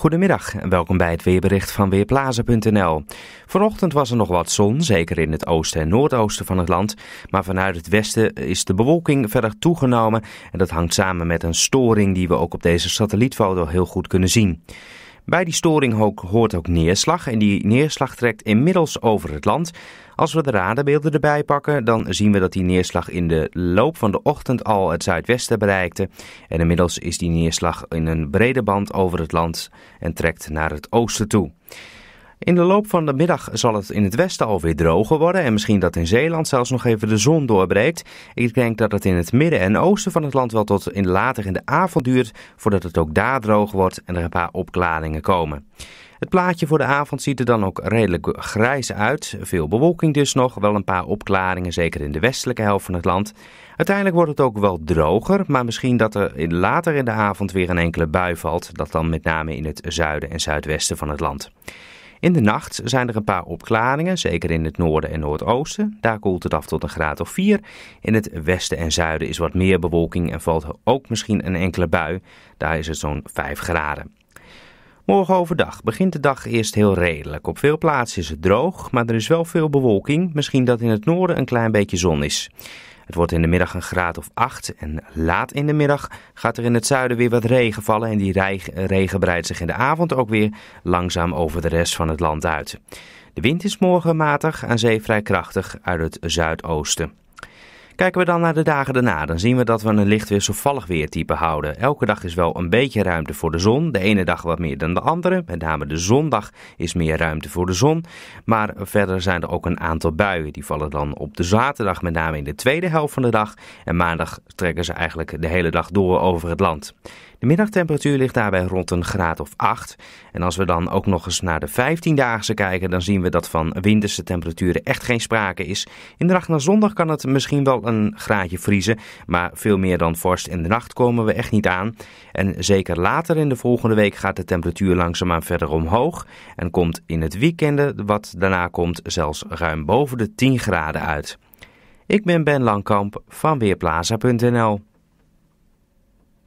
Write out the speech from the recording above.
Goedemiddag en welkom bij het weerbericht van Weerplaza.nl. Vanochtend was er nog wat zon, zeker in het oosten en noordoosten van het land. Maar vanuit het westen is de bewolking verder toegenomen. En dat hangt samen met een storing die we ook op deze satellietfoto heel goed kunnen zien. Bij die storing hoort ook neerslag en die neerslag trekt inmiddels over het land. Als we de radarbeelden erbij pakken, dan zien we dat die neerslag in de loop van de ochtend al het zuidwesten bereikte. En inmiddels is die neerslag in een brede band over het land en trekt naar het oosten toe. In de loop van de middag zal het in het westen alweer droger worden en misschien dat in Zeeland zelfs nog even de zon doorbreekt. Ik denk dat het in het midden en oosten van het land wel tot in later in de avond duurt voordat het ook daar droog wordt en er een paar opklaringen komen. Het plaatje voor de avond ziet er dan ook redelijk grijs uit. Veel bewolking dus nog, wel een paar opklaringen, zeker in de westelijke helft van het land. Uiteindelijk wordt het ook wel droger, maar misschien dat er later in de avond weer een enkele bui valt. Dat dan met name in het zuiden en zuidwesten van het land. In de nacht zijn er een paar opklaringen, zeker in het noorden en noordoosten. Daar koelt het af tot een graad of 4. In het westen en zuiden is wat meer bewolking en valt ook misschien een enkele bui. Daar is het zo'n 5 graden. Morgen overdag begint de dag eerst heel redelijk. Op veel plaatsen is het droog, maar er is wel veel bewolking. Misschien dat in het noorden een klein beetje zon is. Het wordt in de middag een graad of 8 en laat in de middag gaat er in het zuiden weer wat regen vallen en die regen breidt zich in de avond ook weer langzaam over de rest van het land uit. De wind is morgen matig aan zee vrij krachtig uit het zuidoosten. Kijken we dan naar de dagen daarna, dan zien we dat we een licht wisselvallig weertype houden. Elke dag is wel een beetje ruimte voor de zon. De ene dag wat meer dan de andere. Met name de zondag is meer ruimte voor de zon. Maar verder zijn er ook een aantal buien. Die vallen dan op de zaterdag, met name in de tweede helft van de dag. En maandag trekken ze eigenlijk de hele dag door over het land. De middagtemperatuur ligt daarbij rond een graad of 8. En als we dan ook nog eens naar de 15-daagse kijken, dan zien we dat van winterse temperaturen echt geen sprake is. In de nacht naar zondag kan het misschien wel een graadje vriezen, maar veel meer dan vorst in de nacht komen we echt niet aan. En zeker later in de volgende week gaat de temperatuur langzaamaan verder omhoog en komt in het weekende wat daarna komt, zelfs ruim boven de 10 graden uit. Ik ben Ben Langkamp van Weerplaza.nl.